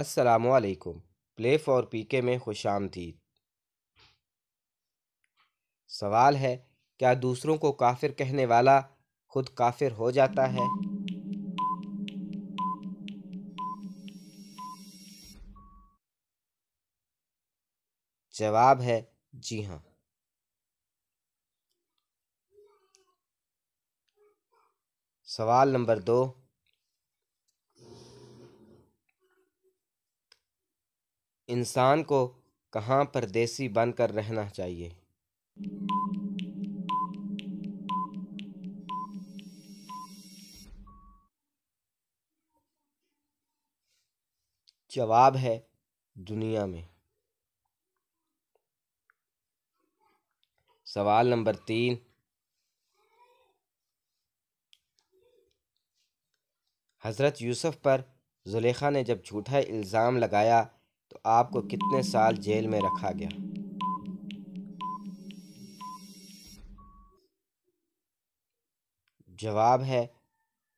असलकुम play for पीके में खुश आमदीद सवाल है क्या दूसरों को काफिर कहने वाला खुद काफिर हो जाता है जवाब है जी हाँ सवाल नंबर दो इंसान को कहाँ देसी बनकर रहना चाहिए जवाब है दुनिया में सवाल नंबर तीन हज़रत यूसुफ पर जुलेखा ने जब झूठा इल्ज़ाम लगाया तो आपको कितने साल जेल में रखा गया जवाब है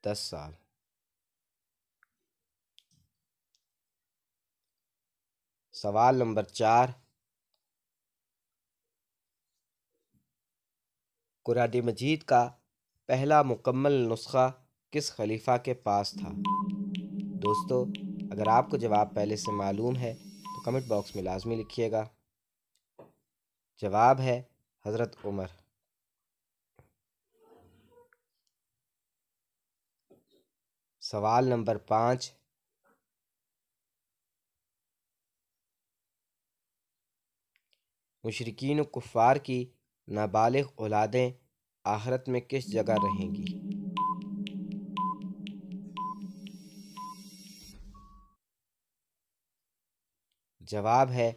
दस साल सवाल नंबर चार कुरान मजीद का पहला मुकम्मल नुस्खा किस खलीफा के पास था दोस्तों अगर आपको जवाब पहले से मालूम है तो कमेंट बॉक्स में लाजमी लिखिएगा जवाब है हज़रत उमर सवाल नंबर पाँच मुशरकिन कुफ़ार की नाबालिग औलादें आखरत में किस जगह रहेंगी जवाब है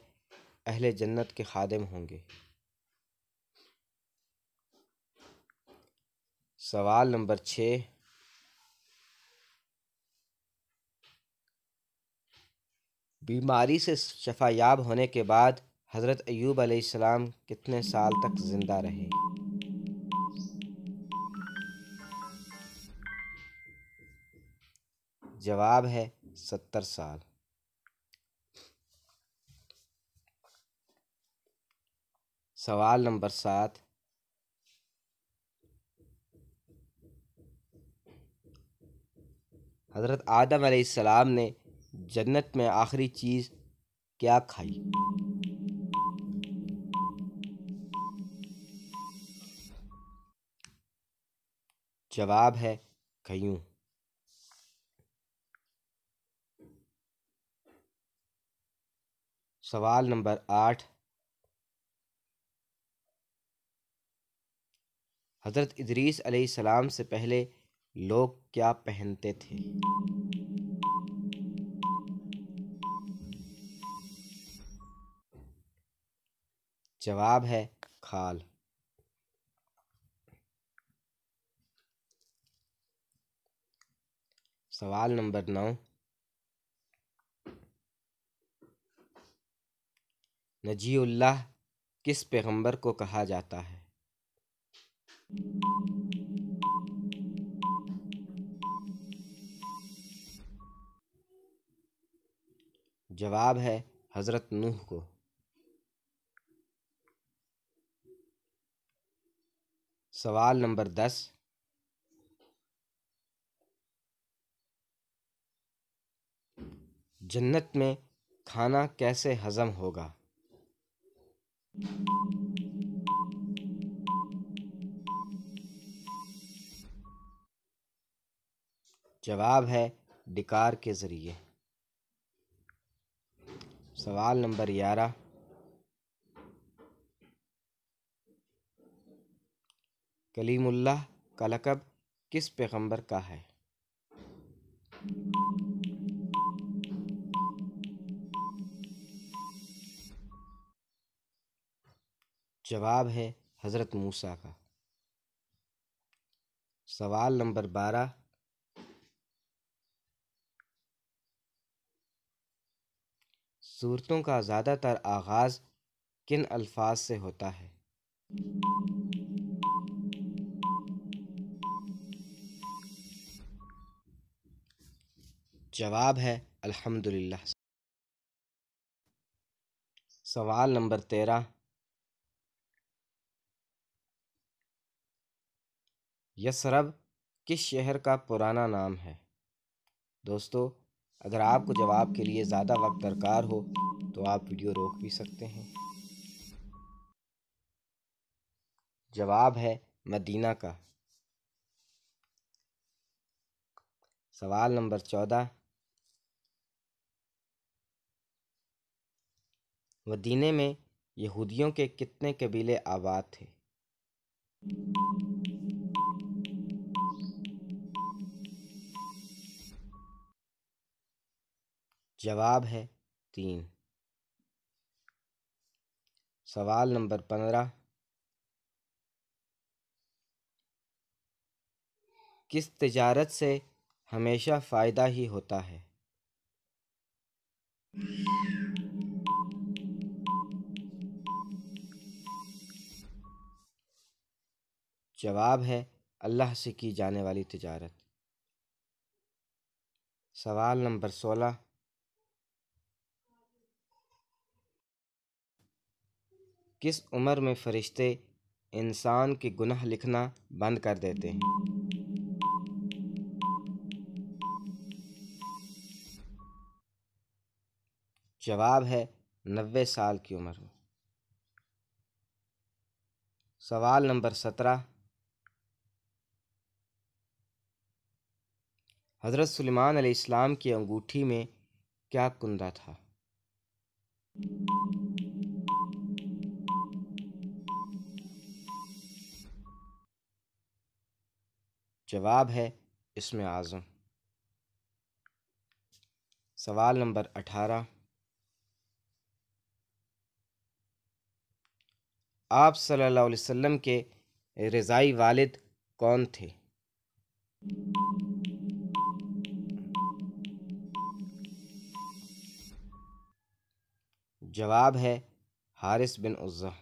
अहले जन्नत के खादम होंगे सवाल नंबर छः बीमारी से शफायाब होने के बाद हज़रत अयूब अलैहिस्सलाम कितने साल तक ज़िंदा रहे जवाब है सत्तर साल सवाल नंबर सात हज़रत आदम सलाम ने जन्नत में आखिरी चीज़ क्या खाई जवाब है खयूं सवाल नंबर आठ हज़रत इदरीस सलाम से पहले लोग क्या पहनते थे जवाब है खाल सवाल नंबर नौ नजीउल्लाह किस पैगंबर को कहा जाता है जवाब है हज़रत नूह को सवाल नंबर दस जन्नत में खाना कैसे हज़म होगा जवाब है डिकार के ज़रिए सवाल नंबर ग्यारह कलीमुल्ला का लकब किस पैगंबर का है जवाब है हज़रत मूसा का सवाल नंबर बारह सूरतों का ज़्यादातर आगाज़ किन अल्फाज से होता है जवाब है अल्हम्दुलिल्लाह सवाल नंबर तेरह यसरब किस शहर का पुराना नाम है दोस्तों अगर आपको जवाब के लिए ज़्यादा वक्त दरकार हो तो आप वीडियो रोक भी सकते हैं जवाब है मदीना का सवाल नंबर चौदह मदीने में यहूदियों के कितने कबीले आबाद थे जवाब है तीन सवाल नंबर पंद्रह किस तजारत से हमेशा फ़ायदा ही होता है जवाब है अल्लाह से की जाने वाली तजारत सवाल नंबर सोलह किस उम्र में फ़रिश्ते इंसान के गुनाह लिखना बंद कर देते हैं जवाब है नबे साल की उम्र में सवाल नंबर सत्रह हज़रत सुलेमान अलैहिस्सलाम की अंगूठी में क्या कुंदा था जवाब है इसमें आज़म सवाल नंबर अठारह आप सल्लल्लाहु अलैहि वसल्लम के रज़ाई वालिद कौन थे जवाब है हारिस बिन उज़्ज़ा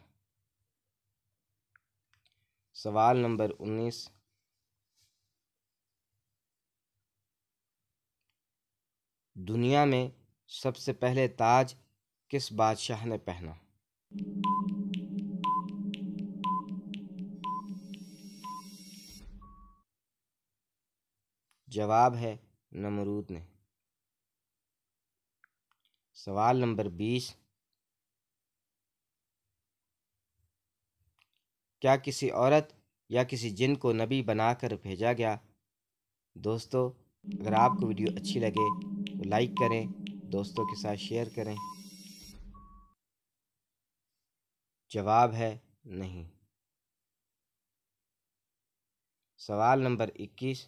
सवाल नंबर उन्नीस दुनिया में सबसे पहले ताज किस बादशाह ने पहना जवाब है नमरूद ने सवाल नंबर बीस क्या किसी औरत या किसी जिन को नबी बनाकर भेजा गया दोस्तों अगर आपको वीडियो अच्छी लगे तो लाइक करें दोस्तों के साथ शेयर करें जवाब है नहीं सवाल नंबर इक्कीस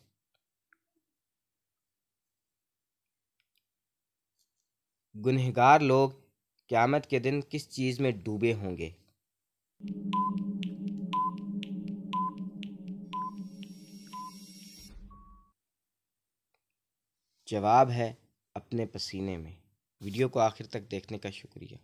गुनहगार लोग क़्यामत के दिन किस चीज़ में डूबे होंगे जवाब है अपने पसीने में वीडियो को आखिर तक देखने का शुक्रिया